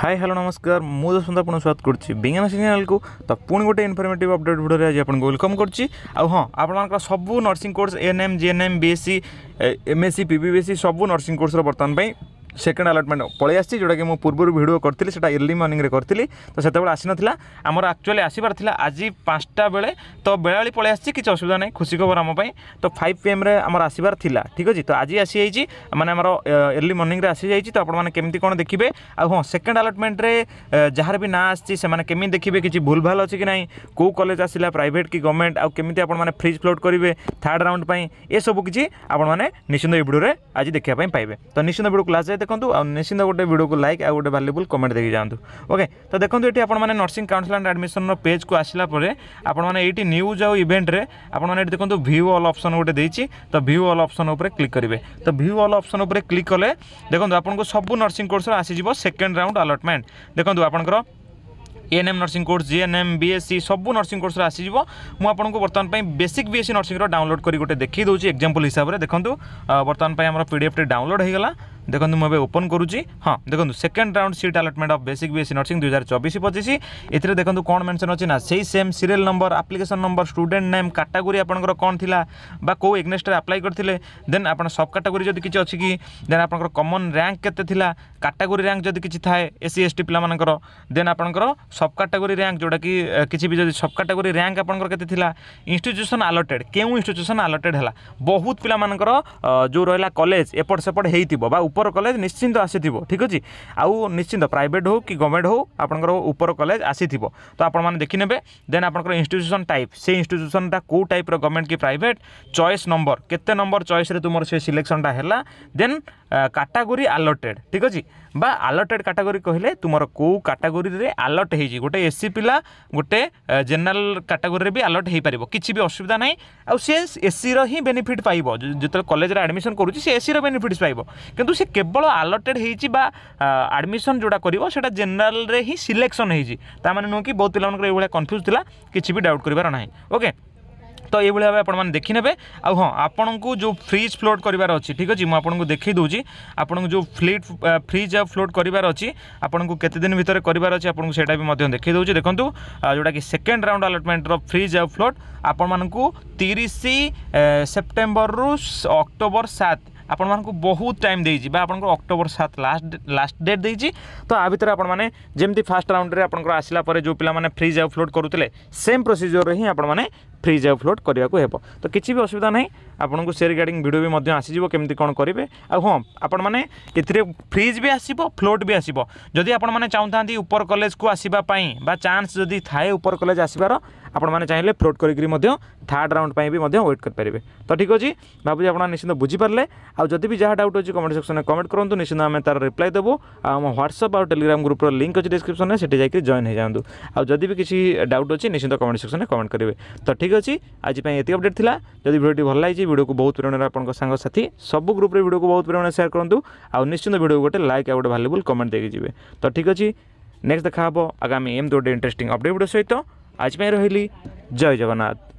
high hello ନମସ୍କାର ମୁଁ ଦଶମନ୍ତ ଆପଣଙ୍କୁ ସ୍ୱାଗତ କରୁଛି ବିଜ୍ଞାନ ସିଗ୍ନାଲକୁ ତ ପୁଣି ଗୋଟେ ଇନଫର୍ମେଟିଭ୍ ଅପଡ଼େଟ୍ ଭିଡ଼ିଓରେ ଆଜି ଆପଣଙ୍କୁ ୱେଲକମ୍ କରୁଛି ଆଉ ହଁ ଆପଣମାନଙ୍କର ସବୁ nursing course N M G N M B S C M S C P B S C ସବୁ ନର୍ସିଂ କୋର୍ସର ବର୍ତ୍ତମାନ ପାଇଁ সেকেন্ড আলটমেন্ট পলাই আসছি যেটাকি মু পূর্বর ভিডিও করলি সেটা ইর্লি মর্নিংরে করলি তো সেতবে আসি নথিলা আমার আকচুয়ালি আসবার লা আজি পাঁচটা বেড়ে তো বেড়াবেলি পলাই আসছি কিছু অসুবিধা নাই খুশি খবর আমার তো ফাইভ পিএম্রে আমার আসবার লা ঠিক আছে তো আজি আসি যাই মানে আমার ইর্লি মর্নিংরে আসি যাই তো আপনার কেমি কোণ দেখবে আ হ্যাঁ সেকেন্ড আলটমেন্টরে যার বি না আসছে সে কেমি দেখবে কিছু ভুলভাল অছে কি না কেউ কলেজ আসিলা প্রাইভেট কি গভর্নমেন্ট আমিতি আপনার ফ্রিজ ফ্লোট করবে থার্ড রাউন্ড এসবু কিছু আপনার নিশ্চিন্ত এই ভিডিওরে আজ দেখা পাইবে তো নিশ্চিন্ত ভিডিও ক্লাস ଦେଖନ୍ତୁ ଆଉ ନିଶ୍ଚିନ୍ତ ଗୋଟେ ଭିଡ଼ିଓକୁ ଲାଇକ୍ ଆଉ ଗୋଟେ ଭାଲ୍ୟୁବୁଲ୍ କମେଣ୍ଟ ଦେଇକି ଯାଆନ୍ତୁ ଓକେ ତ ଦେଖନ୍ତୁ ଏଠି ଆପଣମାନେ ନର୍ସିଂ କାଉନସିଲ୍ ଆଣ୍ଡ ଆଡ଼ମିସନ୍ର ପେଜ୍କୁ ଆସିଲା ପରେ ଆପଣମାନେ ଏଇଠି ନ୍ୟୁଜ୍ ଆଉ ଇଭେଣ୍ଟରେ ଆପଣମାନେ ଏଠି ଦେଖନ୍ତୁ ଭିୟୁ ଅଲ୍ ଅପସନ୍ ଗୋଟେ ଦେଇଛି ତ ଭିୟୁ ଅଲ୍ ଅପସନ୍ ଉପରେ କ୍ଲିକ୍ କରିବେ ତ ଭିୟୁ ଅଲ୍ ଅପସନ୍ ଉପରେ କ୍ଲିକ୍ କଲେ ଦେଖନ୍ତୁ ଆପଣଙ୍କୁ ସବୁ ନର୍ସିଂ କୋର୍ସର ଆସିଯିବ ସେକେଣ୍ଡ ରାଉଣ୍ଡ ଆଲଟମେଣ୍ଟ ଦେଖନ୍ତୁ ଆପଣଙ୍କର ANM nursing course GNM BSc सब नर्सिंग कोर्स आसीज मु आपको बर्तमान बेसिक बीएससी नर्सिंग डाउनलोड कर गोटे देखी दूसरी एक्जामपल हिसाब से देखूँ बर्तमान आम पीडीएफ टे डाउनलोड होगा দেখুন মু এবার ওপন করুছি হ্যাঁ দেখুন second round seat allotment of basic BSc nursing দুই হাজার চবিশ পঁচিশ এতে দেখুন কোণ মেনশন অছি না সেই same serial number application number student name category আপনার কোণ লা বা কেউ এগনেস্টরে আপ্লাই করলে দেন আপনার সব ক্যাটাগোরি যদি কিছু অছি কি দেন আপনার কমন র্যাঙ্ক কেতে লা ক্যাটাগোরি র্যাঙ্ক যদি কিছু থাকে এসি এসটি পিলামানকর দেন আপনার সব ক্যাটাগোরি র্যাঙ্ক যেটা কি কিছু বি যদি সব ক্যাটাগোরি র্যাঙ্ক আপনার কেতে লা ইনস্টিট্যুশন আলটেড কেউ ইনস্টিট্যুশন আলটেড হলা বহুত পিলামানকর যে রহলা কলেজ এপট সেপট হয়েছিল বা উপর উপর কলেজ নিশ্চিন্ত আসিথিব ঠিক আছে আউ নিশ্চিন্ত প্রাইভেট হোক কি গভর্নমেন্ট হোক আপনার উপর কলেজ আসিথিব তো আপনার দেখিনেবে দেন আপনার ইনস্টিট্যুসন টাইপ সেই ইনস্টিট্যুসনটা কেউ টাইপর গভর্নমেন্ট কি প্রাইভেট চয়েস নম্বর কেতে নম্বর চয়েসরে তুমর সে সিলেকশনটা হল দেন কাটাগোরি আলোটেড ঠিক আছে বা ଆଲଟେଡ୍ କାଟାଗୋରୀ କହିଲେ ତୁମର କେଉଁ କାଟାଗୋରୀରେ ଆଲଟ୍ ହେଇଛି ଗୋଟେ ଏସ୍ ସି ପିଲା ଗୋଟେ ଜେନେରାଲ୍ କାଟାଗୋରୀରେ ବି ଆଲଟ୍ ହେଇପାରିବ କିଛି ବି ଅସୁବିଧା ନାହିଁ ଆଉ ସେ ଏସ୍ସିର ହିଁ ବେନିଫିଟ୍ ପାଇବ ଯେତେବେଳେ କଲେଜରେ ଆଡ଼ମିସନ୍ କରୁଛି ସେ ଏସ୍ସିର ବେନିଫିଟ୍ସ ପାଇବ କିନ୍ତୁ ସେ କେବଳ ଆଲଟେଡ୍ ହେଇଛି ବା ଆଡ଼ମିସନ୍ ଯେଉଁଟା କରିବ ସେଇଟା ଜେନେରାଲ୍ରେ ହିଁ ସିଲେକ୍ସନ୍ ହେଇଛି ତା ମାନେ ନୁହେଁ କି ବହୁତ ପିଲାମାନଙ୍କର ଏଇଭଳିଆ କନଫ୍ୟୁଜ୍ ଥିଲା କିଛି ବି ଡାଉଟ୍ କରିବାର ନାହିଁ ଓକେ तो ये भाव आप देखने आ हाँ आपण को जो फ्रिज फ्लोट कर अच्छी ठीक अच्छे मुझक देखे दूँ आप जो फ्लिट फ्रिज आ फ्लोट करार केत दिन भितर करा भी देखे देखो जोटा कि सेकेंड राउंड आलटमेंटर फ्रिज आ फ्लोट आपण मूँ तीस सेप्टेम्बर रु अक्टोबर सात आपण मूँक बहुत टाइम देखकर अक्टोबर सात लास्ट लास्ट डेट देती तो आ भितर आपमती फास्ट राउंड में आपंकर जो पिला फ्रिज आउ फ्लोट करुते सेम प्रोसीजर ही आपने फ्रिज अफलोड करा हे तो किसी भी असुविधा नहीं आपको से रिगार्डिंग भिड भी आसीज कमी कौन करेंगे आँ आपण मैंने फ्रिज भी आसो फ्लोट भी आसो जदि आपने चाहता उपर कलेज को आसपाई चान्स जदि थाए उपर कलेज आसवर आपण मैंने चाहिए फ्लोट करी थार्ड राउंड पर भी व्वेट करेंगे तो ठीक अच्छे भाई आप निश्चित बुझीपारे आदि भी जहाँ डाउट होती कमेंट सेक्शन में कमेंट करूँ निश्चित आम तरह रिप्लाई देव आम ह्वाट्सअप और टेलीग्राम ग्रुप्र लिंक अच्छे डिस्क्रिप्स में जॉन हो जाए आदि भी किसी डाउट अच्छे निश्चित कमेंट सेक्शन में कमेंट करेंगे तो ठीक ঠিক ଅଛି ଆଜି ପାଇଁ ଏତିକି ଅପଡ଼େଟ୍ ଥିଲା ଯଦି ଭିଡ଼ିଓଟି ଭଲ ଲାଗିଛି ଭିଡ଼ିଓକୁ ବହୁତ ପରିମାଣରେ ଆପଣଙ୍କ ସାଙ୍ଗସାଥି ସବୁ ଗ୍ରୁପ୍ରେ ଭିଡ଼ିଓକୁ ବହୁତ ପରିମାଣରେ ସେୟାର କରନ୍ତୁ ଆଉ ନିଶ୍ଚିନ୍ତ ଭିଡ଼ିଓକୁ ଗୋଟେ ଲାଇକ୍ ଆଉ ଗୋଟେ ଭାଲ୍ୟୁବୁଲ୍ କମେଣ୍ଟ ଦେଇକି ଯିବେ ତ ଠିକ୍ ଅଛି ନେକ୍ସଟ ଦେଖା ହେବ ଆଗାମୀ ଏମିତି ଗୋଟେ ଇଣ୍ଟରେଷ୍ଟିଂ ଅପଡ଼େଟ୍ ଭିଡ଼ିଓ ସହିତ ଆଜି ପାଇଁ ରହିଲି ଜୟ ଜଗନ୍ନାଥ